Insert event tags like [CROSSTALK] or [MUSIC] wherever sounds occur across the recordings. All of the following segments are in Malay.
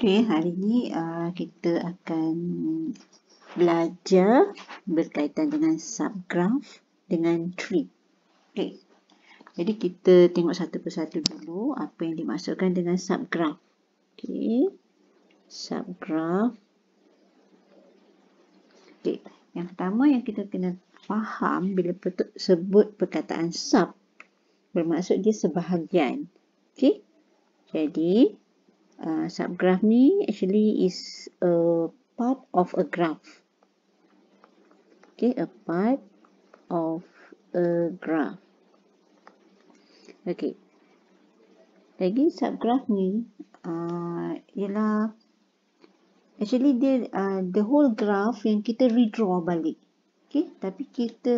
Okey, hari ini uh, kita akan belajar berkaitan dengan subgraph dengan tree. Okey, Jadi kita tengok satu persatu dulu apa yang dimasukkan dengan subgraph. Okey, Subgraph. Okey, Yang pertama yang kita kena faham bila betul sebut perkataan sub bermaksud dia sebahagian. Okey, Jadi, uh, subgraph ni actually is a part of a graph. Okay, a part of a graph. Okay. Lagi subgraph ni uh, ialah actually dia uh, the whole graph yang kita redraw balik. Okay, tapi kita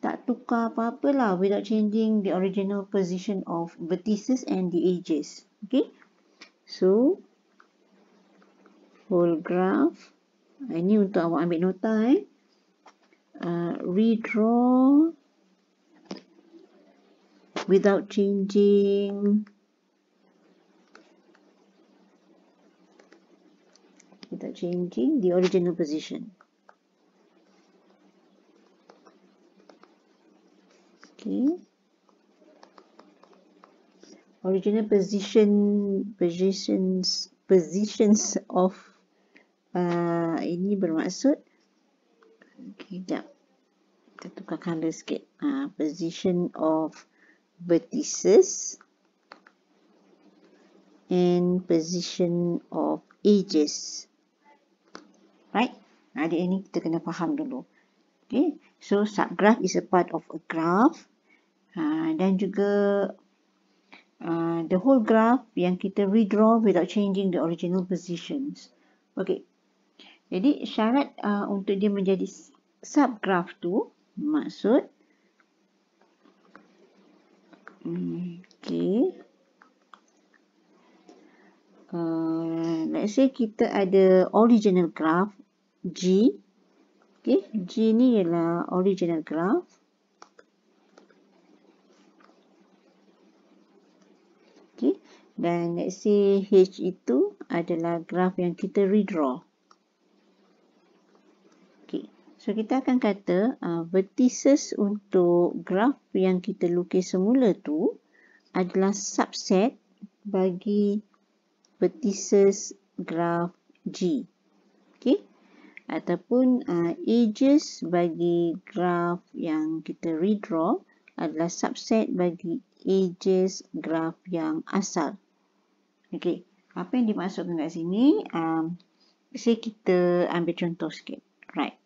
tak tukar apa-apa lah without changing the original position of vertices and the edges. Okay. So, whole graph. Ah, ini untuk awak ambil nota. Eh. Uh, redraw without changing without changing the original position. original position positions positions of uh, ini bermaksud okay, sekejap kita tukar color sikit uh, position of vertices and position of edges right Ada ini kita kena faham dulu okay so subgraph is a part of a graph uh, dan juga Uh, the whole graph yang kita redraw without changing the original positions. Okay. Jadi syarat uh, untuk dia menjadi subgraph tu maksud Okay. Uh, let's say kita ada original graph G. Okay. G ni ialah original graph. Dan let's say H itu adalah graf yang kita redraw. Okay. So kita akan kata uh, vertices untuk graf yang kita lukis semula tu adalah subset bagi vertices graf G. Okay. Ataupun uh, edges bagi graf yang kita redraw adalah subset bagi edges graf yang asal. Okey, apa yang dimaksudkan kat sini? Um, say kita ambil contoh sikit. Right.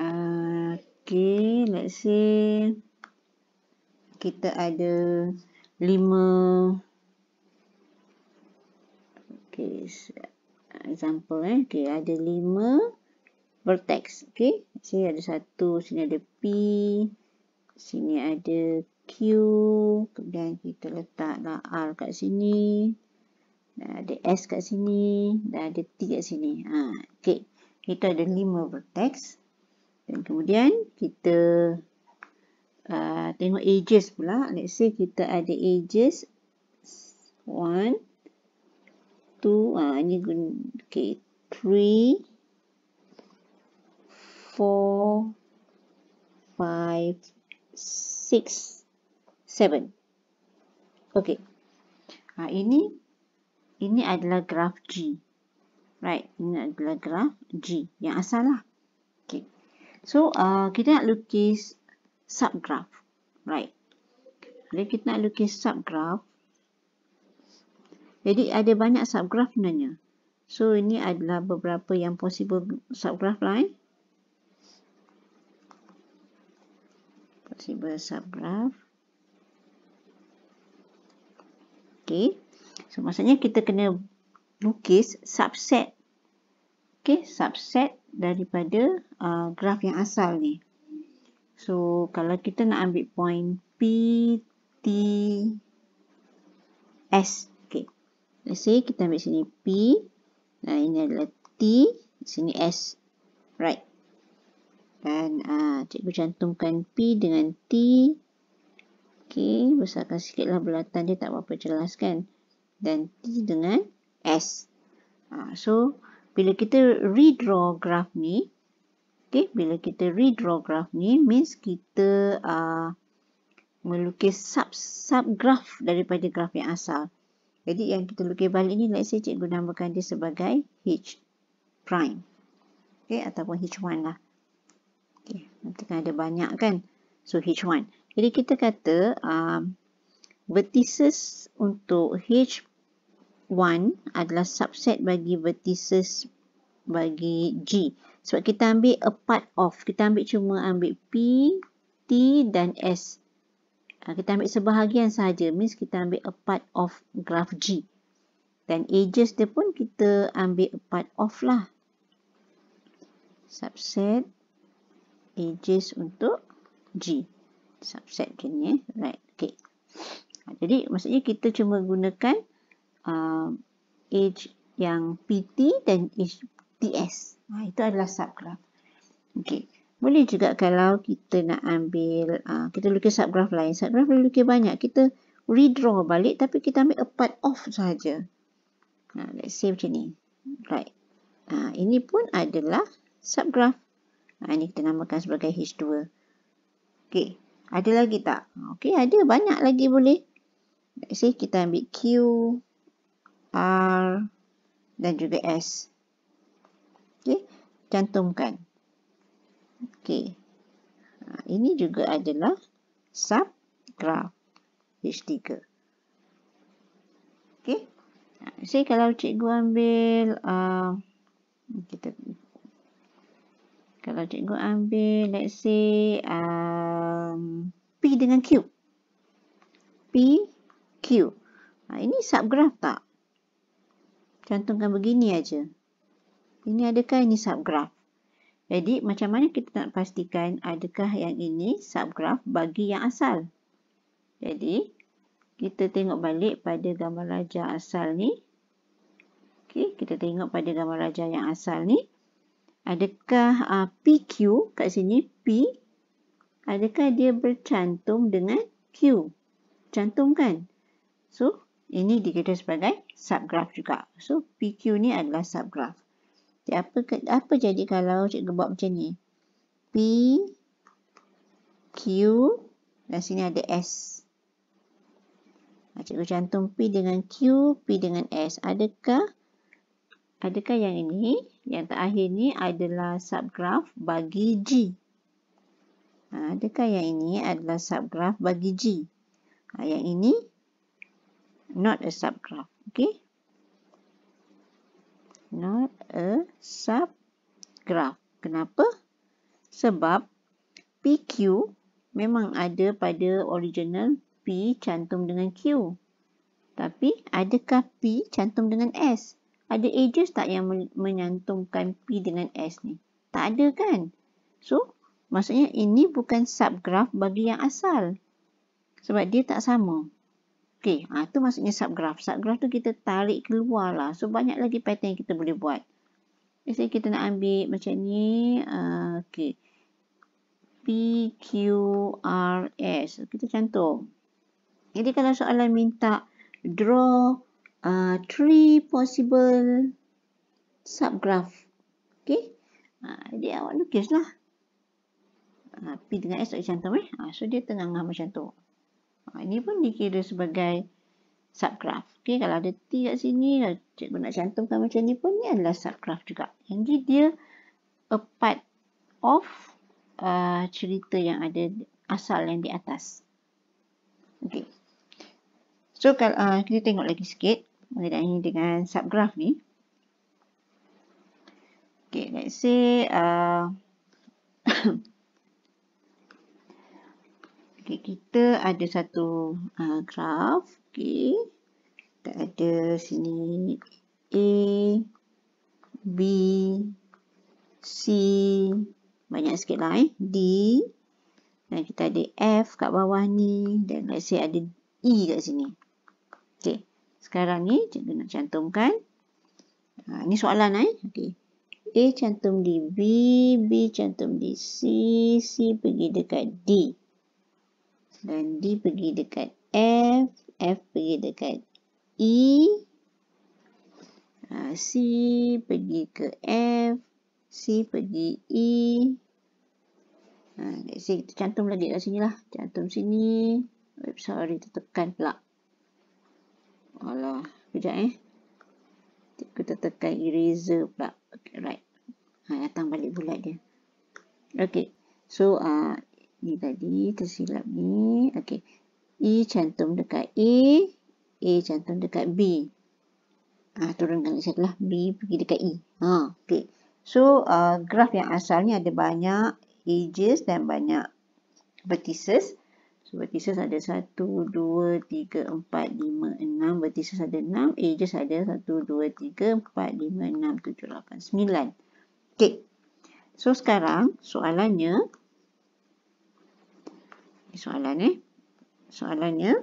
Uh, okay, let's say kita ada lima. Okay, example eh. Okay, ada lima vertex. Okay, sini ada satu, sini ada P, sini ada Q, dan kita letaklah R kat sini. Dan ada S kat sini. Dan ada T kat sini. Ha, okay. Kita ada 5 vertex. Dan kemudian kita uh, tengok edges pula. Let's say kita ada edges. 1, 2, Ah, ha, ni guna. Okay. 3, 4, 5, 6, 7. Okey. Ha, ini ini adalah graf G. Right. Ini adalah graf G. Yang asal lah. Okey. So, uh, kita nak lukis subgraf. Right. Jadi, kita nak lukis subgraf. Jadi, ada banyak subgraf sebenarnya. So, ini adalah beberapa yang possible subgraf lain. eh. Possible subgraf. Okey. So maksudnya kita kena lukis subset. okay subset daripada uh, graf yang asal ni. So kalau kita nak ambil point P T S. okay. Let's say kita ambil sini P, nah ini adalah T, sini S. Right. Dan uh, cikgu cantumkan P dengan T Okey, besarkan sikitlah bulatan dia tak apa jelas kan. Dan T dengan S. Ha, so, bila kita redraw graf ni, okey, bila kita redraw graf ni, means kita uh, melukis sub sub subgraf daripada graf yang asal. Jadi, yang kita lukis balik ni, let's say cikgu namakan dia sebagai H prime. Okay, ataupun H1 lah. Okay, nanti kan ada banyak kan. So, H1. H1. Jadi kita kata uh, vertices untuk H1 adalah subset bagi vertices bagi G. Sebab kita ambil a part of. Kita ambil cuma ambil P, T dan S. Ah, kita ambil sebahagian sahaja. Means kita ambil a part of graph G. Dan edges dia pun kita ambil a part of lah. Subset edges untuk G subset kan ya. Right. Okey. Ha, jadi maksudnya kita cuma gunakan uh, age yang PT dan age TS. Nah, ha, itu adalah subgraph. Okey. Boleh juga kalau kita nak ambil, uh, kita lukis subgraph lain. Subgraph boleh lukis banyak. Kita redraw balik tapi kita ambil a part of saja. Nah, ha, let's save macam ni. Right. Uh, ini pun adalah subgraph. Uh, ini kita namakan sebagai H2. Okey. Ada lagi tak? Okey, ada banyak lagi boleh. Let's see, kita ambil Q, R dan juga S. Okey, cantumkan. Okey. Ha, ini juga adalah subgraf H3. Okey. Ha, Saya kalau cikgu ambil, uh, kita kalau cikgu ambil let's say um, P dengan Q P, Q ha, ini subgraf tak? cantumkan begini aja. ini adakah ini subgraf? jadi macam mana kita nak pastikan adakah yang ini subgraf bagi yang asal jadi kita tengok balik pada gambar rajah asal ni Okay, kita tengok pada gambar rajah yang asal ni. Adakah uh, ah, PQ kat sini P adakah dia bercantum dengan Q? Cantum kan? So ini dikira sebagai subgraf juga. So PQ ni adalah subgraf. Jadi apa apa jadi kalau cikgu buat macam ni? P Q dan sini ada S. Ah, cikgu cantum P dengan Q, P dengan S. Adakah adakah yang ini yang terakhir ni adalah subgraf bagi G. Ha, adakah yang ini adalah subgraf bagi G? Ha, yang ini not a subgraph. Okay. Not a subgraph. Kenapa? Sebab PQ memang ada pada original P cantum dengan Q. Tapi adakah P cantum dengan S? Ada ages tak yang menyantumkan P dengan S ni? Tak ada kan? So, maksudnya ini bukan subgraf bagi yang asal. Sebab dia tak sama. Okey, ha, tu maksudnya subgraf. Subgraf tu kita tarik keluar lah. So, banyak lagi pattern yang kita boleh buat. Jadi, kita nak ambil macam ni. Uh, Okey. P, Q, R, S. Kita cantum. Jadi, kalau soalan minta draw uh, three possible subgraph. Okay. Jadi ah, uh, awak lukis lah. Uh, ah, P dengan S macam tu. Eh? Uh, so dia tengah macam tu. Uh, ini pun dikira sebagai subgraph. Okay. Kalau ada T kat sini. Cikgu nak cantumkan macam ni pun. Ni adalah subgraph juga. Jadi dia a part of uh, cerita yang ada asal yang di atas. Okay. So kalau uh, kita tengok lagi sikit mengenai dengan subgraf ni. Okay, let's say uh, [COUGHS] okay, kita ada satu uh, graph. Okay, kita ada sini A, B, C, banyak sikit lah eh. D, dan kita ada F kat bawah ni. Dan let's say ada E kat sini. Okay. Sekarang ni cikgu nak cantumkan. Ha, ni soalan eh. Okay. A cantum di B, B cantum di C, C pergi dekat D. Dan D pergi dekat F, F pergi dekat E. Ha, C pergi ke F, C pergi E. Ha, kat sini kita cantum lagi kat sini lah. Cantum sini. Oops, sorry, tertekan pula. Alah, kejap eh. Kita tekan eraser pula. Okay, right. Ha, datang balik bulat dia. Okay. So, uh, ni tadi tersilap ni. Okay. E cantum dekat A. A cantum dekat B. Ha, ah, turunkan lagi satu lah. B pergi dekat E. Ha, okay. So, uh, graf yang asalnya ada banyak edges dan banyak vertices vertices ada 1, 2, 3, 4, 5, 6. Vertices ada 6. Ages ada 1, 2, 3, 4, 5, 6, 7, 8, 9. Okay. So sekarang soalannya. Soalan eh. Soalannya.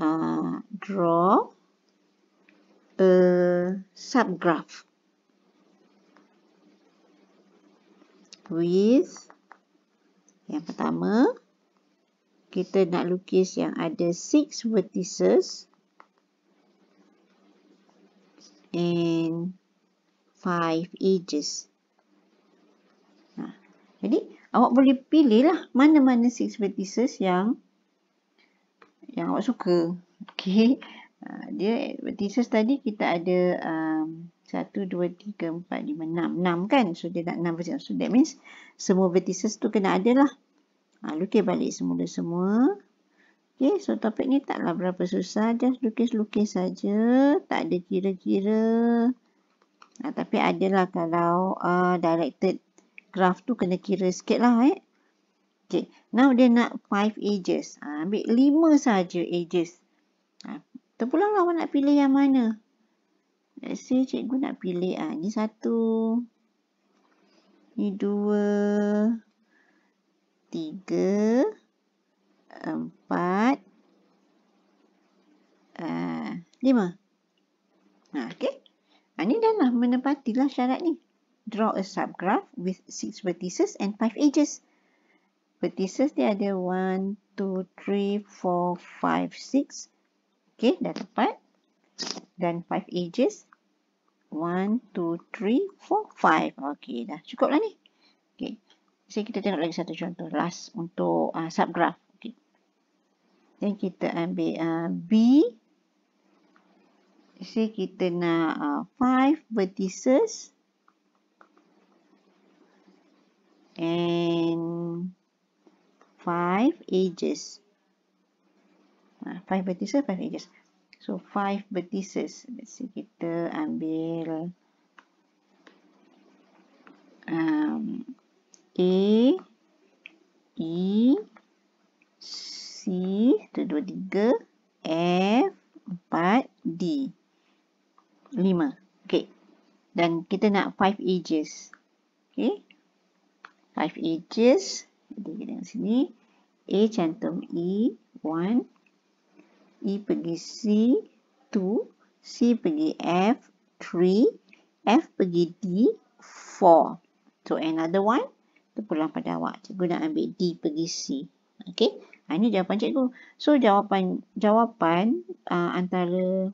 Uh, draw a subgraph. With. Yang pertama. Yang pertama kita nak lukis yang ada 6 vertices and 5 edges. Ha, jadi, awak boleh pilih lah mana-mana 6 vertices yang yang awak suka. Okey. [LAUGHS] Ha, dia vertices tadi kita ada um, 1, 2, 3, 4, 5, 6. 6 kan? So, dia nak 6 vertices. So, that means semua vertices tu kena ada lah. Ha, lukis balik semula-semua. Okey, so topik ni taklah berapa susah. Just lukis-lukis saja. Tak ada kira-kira. Ha, tapi adalah kalau uh, directed graph tu kena kira sikit lah. Eh? Okey, now dia nak 5 edges. Ha, ambil 5 saja edges. Ha, terpulang lah awak nak pilih yang mana. Let's say cikgu nak pilih. Ha, ni satu. Ni dua. Ni dua tiga, empat, eh, lima. Nah, ha, okay. Nah, ha, ini dah lah menempatilah syarat ni. Draw a subgraph with six vertices and five edges. Vertices dia ada one, two, three, four, five, six. Okay, dah tepat. Dan five edges. One, two, three, four, five. Okay, dah cukup lah ni. Jadi kita tengok lagi satu contoh last untuk uh, subgraf. Okay. Then kita ambil uh, B. Jadi kita nak uh, five vertices and five edges. Uh, five vertices, five edges. So five vertices. Jadi kita ambil. A, E, C, 1, dua tiga, F, empat, D, lima. Okay. Dan kita nak five ages. Okay. Five ages. Jadi kita tengok sini. A cantum E, one. E pergi C, two. C pergi F, three. F pergi D, four. So another one. Itu pulang pada awak. Cikgu nak ambil D pergi C. Okey. Ha, ini jawapan cikgu. So, jawapan jawapan uh, antara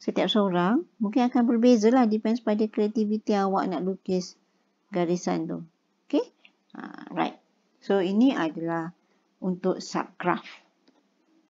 setiap seorang mungkin akan berbeza lah. Depends pada kreativiti awak nak lukis garisan tu. Okey. Ah, right. So, ini adalah untuk subgraph.